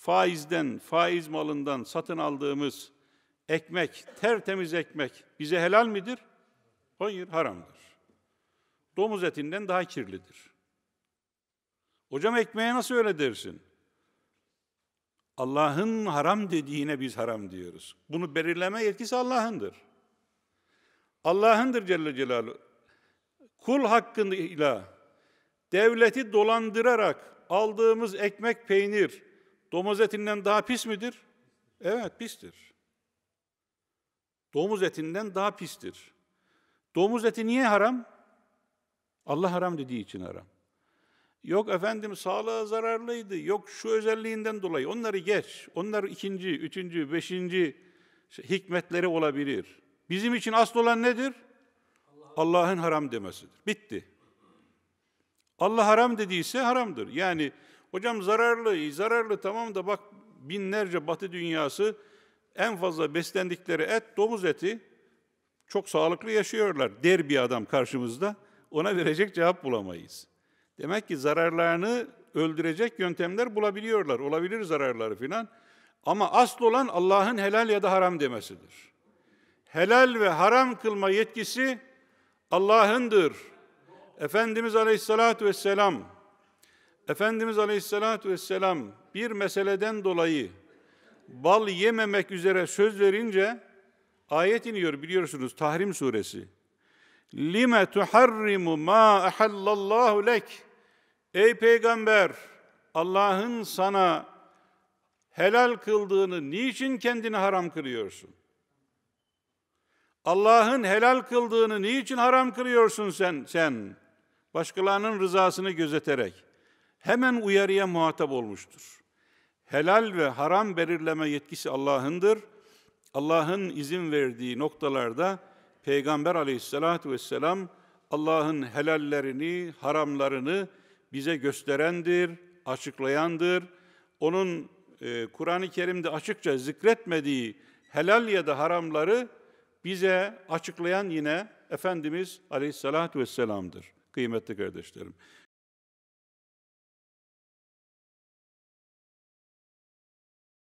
faizden, faiz malından satın aldığımız ekmek, tertemiz ekmek bize helal midir? Hayır, haramdır. Domuz etinden daha kirlidir. Hocam ekmeğe nasıl öyle dersin? Allah'ın haram dediğine biz haram diyoruz. Bunu belirleme yetkisi Allah'ındır. Allah'ındır Celle Celaluhu. Kul hakkıyla devleti dolandırarak aldığımız ekmek, peynir, domuz etinden daha pis midir? Evet, pistir. Domuz etinden daha pistir. Domuz eti niye haram? Allah haram dediği için haram. Yok efendim sağlığa zararlıydı, yok şu özelliğinden dolayı. Onları geç. Onlar ikinci, üçüncü, beşinci şey, hikmetleri olabilir. Bizim için asıl olan nedir? Allah'ın haram demesidir. Bitti. Allah haram dediyse haramdır. Yani Hocam zararlı, zararlı tamam da bak binlerce batı dünyası en fazla beslendikleri et domuz eti. Çok sağlıklı yaşıyorlar der bir adam karşımızda. Ona verecek cevap bulamayız. Demek ki zararlarını öldürecek yöntemler bulabiliyorlar. Olabilir zararları filan. Ama asıl olan Allah'ın helal ya da haram demesidir. Helal ve haram kılma yetkisi Allah'ındır. Efendimiz Aleyhisselatü Vesselam Efendimiz Aleyhisselatü Vesselam bir meseleden dolayı bal yememek üzere söz verince ayet iniyor biliyorsunuz Tahrim suresi. Lime tuharrimu ma ahallallahu lek. Ey peygamber Allah'ın sana helal kıldığını niçin kendini haram kırıyorsun? Allah'ın helal kıldığını niçin haram kırıyorsun sen sen? Başkalarının rızasını gözeterek hemen uyarıya muhatap olmuştur. Helal ve haram belirleme yetkisi Allah'ındır. Allah'ın izin verdiği noktalarda Peygamber aleyhissalatu vesselam Allah'ın helallerini, haramlarını bize gösterendir, açıklayandır. Onun e, Kur'an-ı Kerim'de açıkça zikretmediği helal ya da haramları bize açıklayan yine Efendimiz Aleyhisselatü Vesselam'dır. Kıymetli kardeşlerim.